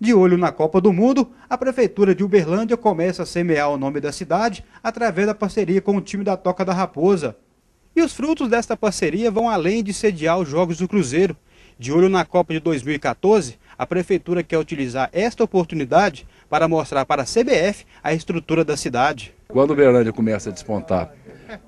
De olho na Copa do Mundo, a Prefeitura de Uberlândia começa a semear o nome da cidade através da parceria com o time da Toca da Raposa. E os frutos desta parceria vão além de sediar os Jogos do Cruzeiro. De olho na Copa de 2014, a Prefeitura quer utilizar esta oportunidade para mostrar para a CBF a estrutura da cidade. Quando Uberlândia começa a despontar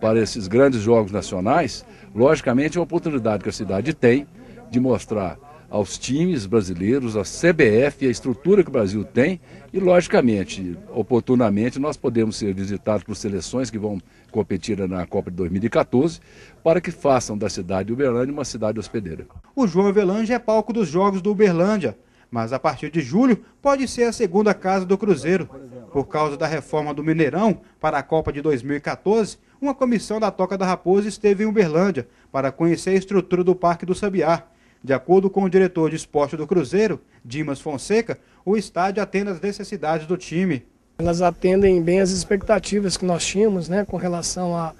para esses grandes jogos nacionais, logicamente é uma oportunidade que a cidade tem de mostrar aos times brasileiros, à CBF, e à estrutura que o Brasil tem. E, logicamente, oportunamente, nós podemos ser visitados por seleções que vão competir na Copa de 2014 para que façam da cidade de Uberlândia uma cidade hospedeira. O João Avelange é palco dos Jogos do Uberlândia, mas a partir de julho pode ser a segunda casa do Cruzeiro. Por causa da reforma do Mineirão para a Copa de 2014, uma comissão da Toca da Raposa esteve em Uberlândia para conhecer a estrutura do Parque do Sabiá. De acordo com o diretor de esporte do Cruzeiro, Dimas Fonseca, o estádio atende às necessidades do time. Elas atendem bem as expectativas que nós tínhamos né, com relação a,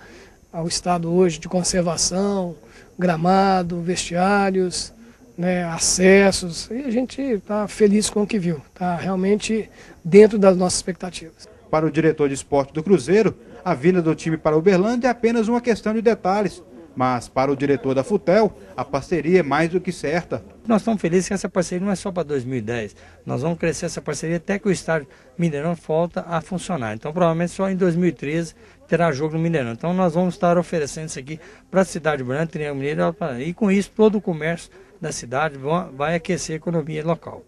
ao estado hoje de conservação, gramado, vestiários, né, acessos. E a gente está feliz com o que viu. Está realmente dentro das nossas expectativas. Para o diretor de esporte do Cruzeiro, a vinda do time para Uberlândia é apenas uma questão de detalhes. Mas para o diretor da Futel, a parceria é mais do que certa. Nós estamos felizes que essa parceria não é só para 2010. Nós vamos crescer essa parceria até que o estádio Mineirão volta a funcionar. Então, provavelmente só em 2013 terá jogo no Mineirão. Então, nós vamos estar oferecendo isso aqui para a cidade branca, Triângulo Mineiro, e com isso todo o comércio da cidade vai aquecer a economia local.